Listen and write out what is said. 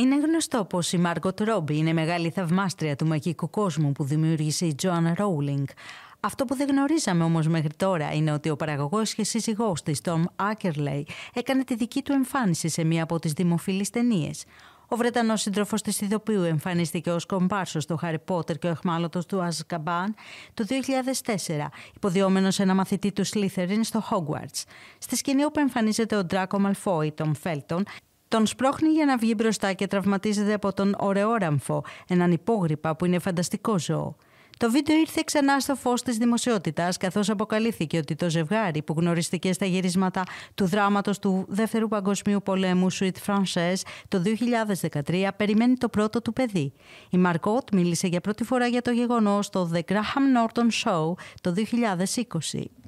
Είναι γνωστό πως η Μάρκο Ρόμπι είναι μεγάλη θαυμάστρια του μαγικού κόσμου που δημιούργησε η Τζοάν Ρόουλινγκ. Αυτό που δεν γνωρίζαμε όμως μέχρι τώρα είναι ότι ο παραγωγός και σύζυγός της, Τόμ Άκερλεϊ, έκανε τη δική του εμφάνιση σε μία από τις δημοφιλείς ταινίες. Ο Βρετανός σύντροφος της Ιδοποιού εμφανίστηκε ως κομπάρσος στο Χάρι Πότερ και ο εχμάλωτος του Αζκαμπάν το 2004, υποδιόμενο ένα μαθητή του Σλίθεριν στο Χόγκουαρτ. Στη σκηνή όπου εμφανίζεται ο Ντράκο Μαλφόη, τον Φέλτον, τον σπρώχνει για να βγει μπροστά και τραυματίζεται από τον ράμφο, έναν υπόγρυπα που είναι φανταστικό ζώο. Το βίντεο ήρθε ξανά στο φως της δημοσιότητας, καθώς αποκαλύφθηκε ότι το ζευγάρι που γνωριστήκε στα γυρίσματα του δράματος του Δεύτερου Παγκοσμίου Πολέμου σουιτ Française το 2013 περιμένει το πρώτο του παιδί. Η Μαρκότ μίλησε για πρώτη φορά για το γεγονός στο The Graham Norton Show το 2020.